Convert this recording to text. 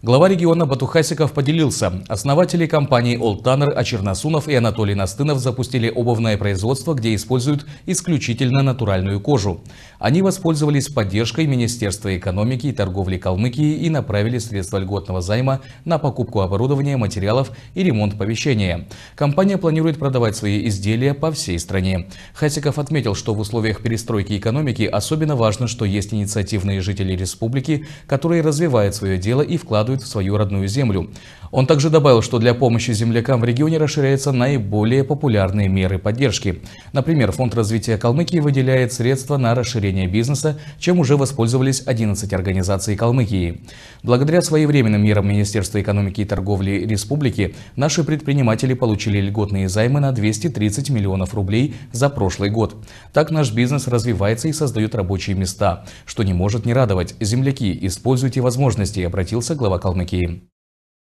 Глава региона Батухасиков поделился. Основатели компании Old Tanner, а и Анатолий Настынов запустили обувное производство, где используют исключительно натуральную кожу. Они воспользовались поддержкой Министерства экономики и торговли Калмыкии и направили средства льготного займа на покупку оборудования, материалов и ремонт помещения. Компания планирует продавать свои изделия по всей стране. Хасиков отметил, что в условиях перестройки экономики особенно важно, что есть инициативные жители республики, которые развивают свое дело и вкладывают вкладывают в свою родную землю. Он также добавил, что для помощи землякам в регионе расширяются наиболее популярные меры поддержки. Например, Фонд развития Калмыкии выделяет средства на расширение бизнеса, чем уже воспользовались 11 организаций Калмыкии. Благодаря своевременным мерам Министерства экономики и торговли республики, наши предприниматели получили льготные займы на 230 миллионов рублей за прошлый год. Так наш бизнес развивается и создает рабочие места, что не может не радовать. Земляки, используйте возможности, обратился глава Калмыкии.